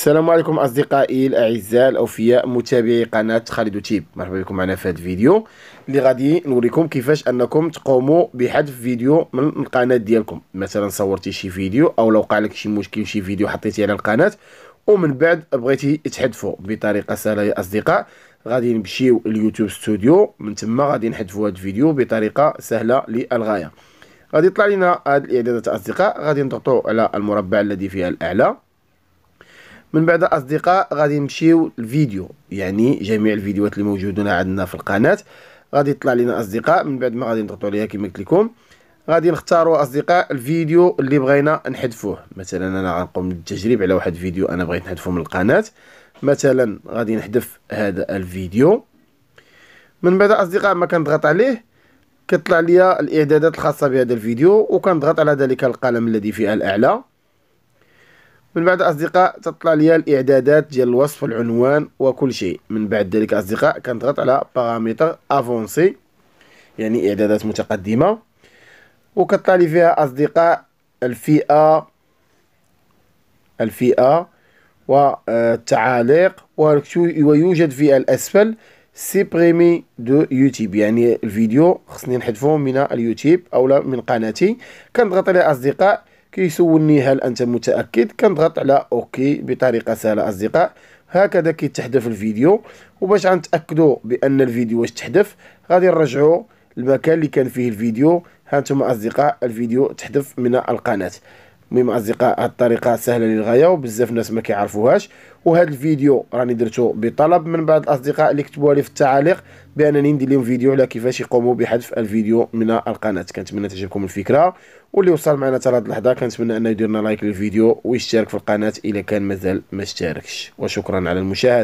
السلام عليكم اصدقائي الاعزاء الاوفياء متابعي قناه خالد تيب مرحبا بكم معنا في هذا الفيديو اللي غادي نوريكم كيفاش انكم تقوموا بحذف فيديو من القناه ديالكم مثلا صورتي شي فيديو او لو وقع لك شي مشكل شي فيديو حطيتيه على القناه ومن بعد بغيتي تحذفوا بطريقه سهله يا اصدقاء غادي نمشيو اليوتيوب ستوديو من تما غادي نحذفوا هذا الفيديو بطريقه سهله للغايه غادي يطلع لنا هاد الاعدادات اصدقاء غادي نضغطوا على المربع الذي فيها الاعلى من بعد اصدقاء غادي نمشيو الفيديو يعني جميع الفيديوهات اللي موجودون عندنا في القناه غادي يطلع لنا اصدقاء من بعد ما غادي نضغطوا عليها كما قلت لكم غادي نختاروا اصدقاء الفيديو اللي بغينا نحذفوه مثلا انا غنقوم بالتجريب على واحد الفيديو انا بغيت نحذفه من القناه مثلا غادي نحذف هذا الفيديو من بعد اصدقاء ما كنضغط عليه كتطلع لي الاعدادات الخاصه بهذا الفيديو وكنضغط على ذلك القلم الذي في الاعلى من بعد أصدقاء تطلع ليا الإعدادات ديال الوصف والعنوان وكل شيء من بعد ذلك أصدقاء كنضغط على بارامتر أفونسي يعني إعدادات متقدمة وكطلع لي فيها أصدقاء الفئة الفئة والتعاليق ويوجد في الأسفل سيبريمي دو يوتيوب يعني الفيديو خصني نحذفه من اليوتيوب أو من قناتي كنضغط على أصدقاء كيسولني هل انت متاكد كنضغط على اوكي بطريقه سهله اصدقاء هكذا كيتحذف الفيديو وباش غنتاكدوا بان الفيديو واش تحذف غادي نرجعوا المكان اللي كان فيه الفيديو هانتوما اصدقاء الفيديو تحذف من القناه المهم اصدقاء هاد الطريقه سهله للغايه وبزاف ناس ما كيعرفوهاش وهذا الفيديو راني درتو بطلب من بعض الاصدقاء اللي كتبوها لي في التعاليق بانني ندير لهم فيديو على كيفاش يقوموا بحذف الفيديو من القناه كنتمنى تعجبكم الفكره واللي وصل معنا حتى هذه اللحظه كنتمنى انه يدير لنا لايك للفيديو ويشترك في القناه اذا كان مازال ما اشتركش وشكرا على المشاهده